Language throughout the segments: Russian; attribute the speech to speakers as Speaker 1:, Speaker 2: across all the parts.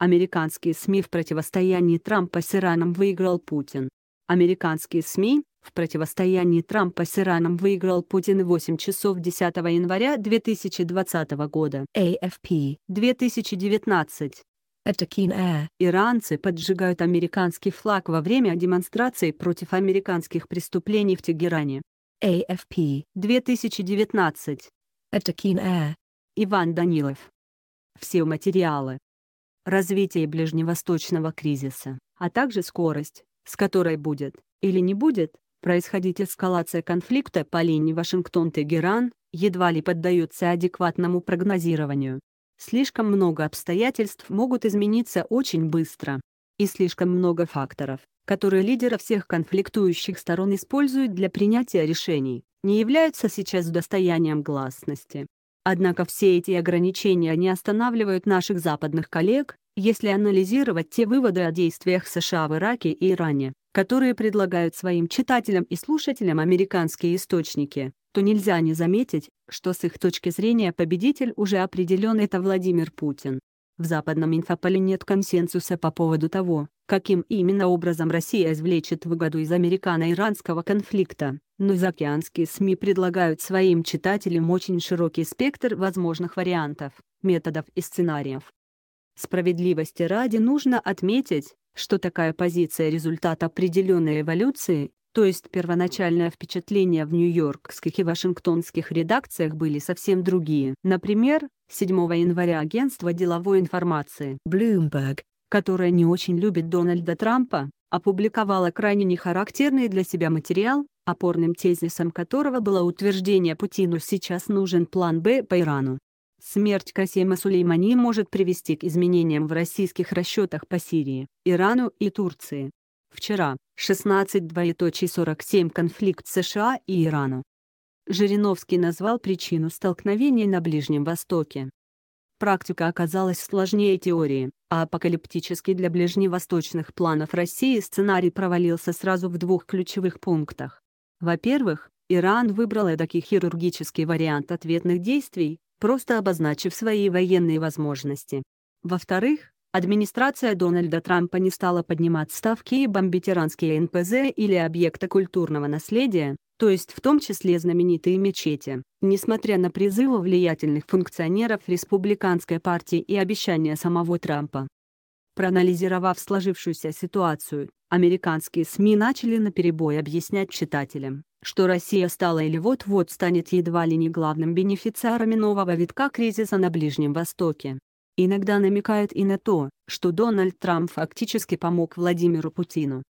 Speaker 1: Американские СМИ в противостоянии Трампа с Ираном выиграл Путин. Американские СМИ в противостоянии Трампа с Ираном выиграл Путин 8 часов 10 января 2020 года. AFP 2019. Это Air. Иранцы поджигают американский флаг во время демонстрации против американских преступлений в Тегеране. AFP 2019. Это Air. Иван Данилов. Все материалы развитие ближневосточного кризиса, а также скорость, с которой будет, или не будет, происходить эскалация конфликта по линии Вашингтон-Тегеран, едва ли поддается адекватному прогнозированию. Слишком много обстоятельств могут измениться очень быстро. И слишком много факторов, которые лидеры всех конфликтующих сторон используют для принятия решений, не являются сейчас достоянием гласности. Однако все эти ограничения не останавливают наших западных коллег, если анализировать те выводы о действиях США в Ираке и Иране, которые предлагают своим читателям и слушателям американские источники, то нельзя не заметить, что с их точки зрения победитель уже определен это Владимир Путин. В западном инфополе нет консенсуса по поводу того, каким именно образом Россия извлечет выгоду из американо-иранского конфликта, но заокеанские СМИ предлагают своим читателям очень широкий спектр возможных вариантов, методов и сценариев. Справедливости ради нужно отметить, что такая позиция — результат определенной эволюции, то есть первоначальное впечатление в нью-йоркских и вашингтонских редакциях были совсем другие. Например, 7 января агентство деловой информации Bloomberg, которое не очень любит Дональда Трампа, опубликовало крайне нехарактерный для себя материал, опорным тезисом которого было утверждение Путину «сейчас нужен план Б по Ирану». Смерть Касема Сулеймани может привести к изменениям в российских расчетах по Сирии, Ирану и Турции. Вчера, 16.47 конфликт США и Ирану. Жириновский назвал причину столкновений на Ближнем Востоке. Практика оказалась сложнее теории, а апокалиптический для ближневосточных планов России сценарий провалился сразу в двух ключевых пунктах. Во-первых, Иран выбрал эдакий хирургический вариант ответных действий, просто обозначив свои военные возможности. Во-вторых, администрация Дональда Трампа не стала поднимать ставки и бомбить иранские НПЗ или объекты культурного наследия, то есть в том числе знаменитые мечети, несмотря на призывы влиятельных функционеров республиканской партии и обещания самого Трампа. Проанализировав сложившуюся ситуацию, американские СМИ начали наперебой объяснять читателям, что Россия стала или вот-вот станет едва ли не главным бенефициарами нового витка кризиса на Ближнем Востоке. Иногда намекают и на то, что Дональд Трамп фактически помог Владимиру Путину.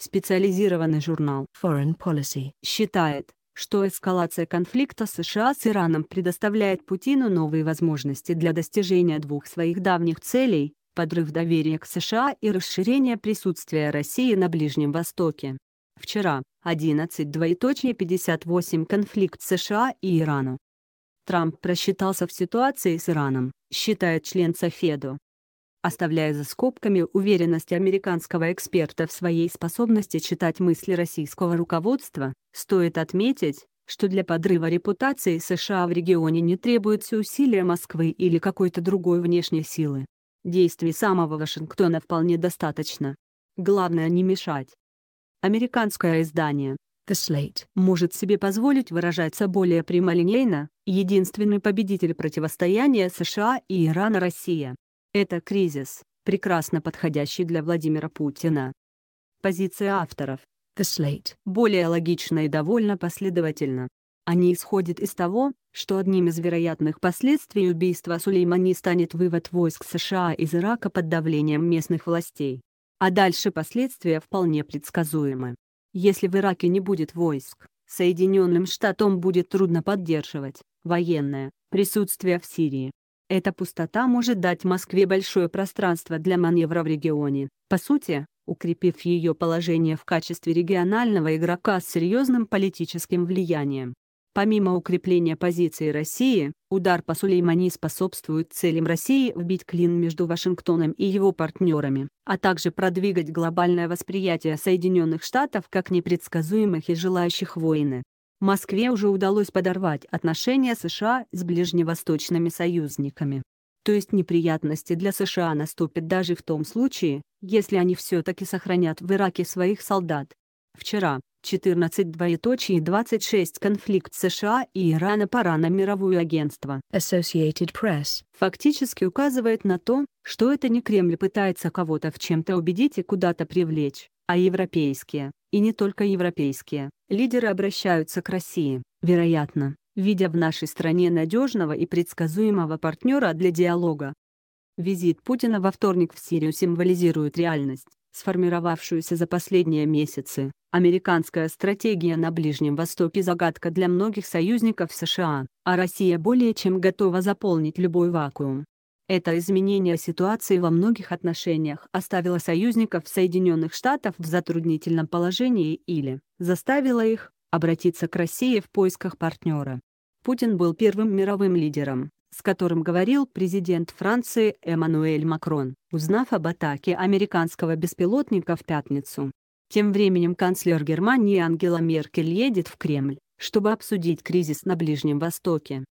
Speaker 1: Специализированный журнал Foreign Policy считает, что эскалация конфликта США с Ираном предоставляет Путину новые возможности для достижения двух своих давних целей подрыв доверия к США и расширение присутствия России на Ближнем Востоке. Вчера, 11.58 конфликт США и Ирану. Трамп просчитался в ситуации с Ираном, считает член Софеду. Оставляя за скобками уверенность американского эксперта в своей способности читать мысли российского руководства, стоит отметить, что для подрыва репутации США в регионе не требуются усилия Москвы или какой-то другой внешней силы. Действий самого Вашингтона вполне достаточно. Главное не мешать. Американское издание The Slate может себе позволить выражаться более прямолинейно, единственный победитель противостояния США и Ирана Россия. Это кризис, прекрасно подходящий для Владимира Путина. Позиция авторов The Slate более логична и довольно последовательна. Они исходят из того, что одним из вероятных последствий убийства Сулеймани станет вывод войск США из Ирака под давлением местных властей. А дальше последствия вполне предсказуемы. Если в Ираке не будет войск, Соединенным Штатам будет трудно поддерживать военное присутствие в Сирии. Эта пустота может дать Москве большое пространство для маневра в регионе, по сути, укрепив ее положение в качестве регионального игрока с серьезным политическим влиянием. Помимо укрепления позиции России, удар по Сулеймани способствует целям России вбить клин между Вашингтоном и его партнерами, а также продвигать глобальное восприятие Соединенных Штатов как непредсказуемых и желающих войны. Москве уже удалось подорвать отношения США с ближневосточными союзниками. То есть неприятности для США наступят даже в том случае, если они все-таки сохранят в Ираке своих солдат. Вчера, 14 двоеточие 26 конфликт США и Ирана пора на мировую агентство. Associated Press фактически указывает на то, что это не Кремль пытается кого-то в чем-то убедить и куда-то привлечь, а европейские, и не только европейские, лидеры обращаются к России, вероятно, видя в нашей стране надежного и предсказуемого партнера для диалога. Визит Путина во вторник в Сирию символизирует реальность, сформировавшуюся за последние месяцы, американская стратегия на Ближнем Востоке загадка для многих союзников США, а Россия более чем готова заполнить любой вакуум. Это изменение ситуации во многих отношениях оставило союзников Соединенных Штатов в затруднительном положении или заставило их обратиться к России в поисках партнера. Путин был первым мировым лидером, с которым говорил президент Франции Эммануэль Макрон, узнав об атаке американского беспилотника в пятницу. Тем временем канцлер Германии Ангела Меркель едет в Кремль, чтобы обсудить кризис на Ближнем Востоке.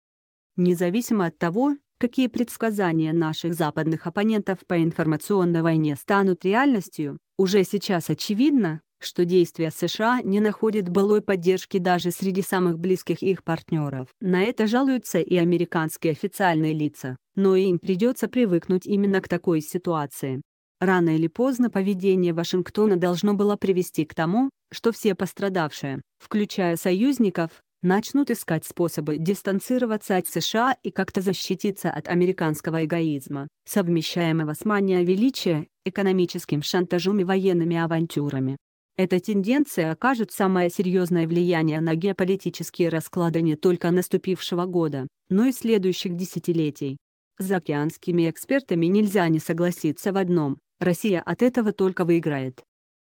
Speaker 1: Независимо от того, какие предсказания наших западных оппонентов по информационной войне станут реальностью, уже сейчас очевидно, что действия США не находят былой поддержки даже среди самых близких их партнеров. На это жалуются и американские официальные лица, но им придется привыкнуть именно к такой ситуации. Рано или поздно поведение Вашингтона должно было привести к тому, что все пострадавшие, включая союзников, начнут искать способы дистанцироваться от США и как-то защититься от американского эгоизма, совмещаемого с манией величия, экономическим шантажом и военными авантюрами. Эта тенденция окажет самое серьезное влияние на геополитические расклады не только наступившего года, но и следующих десятилетий. За океанскими экспертами нельзя не согласиться в одном – Россия от этого только выиграет.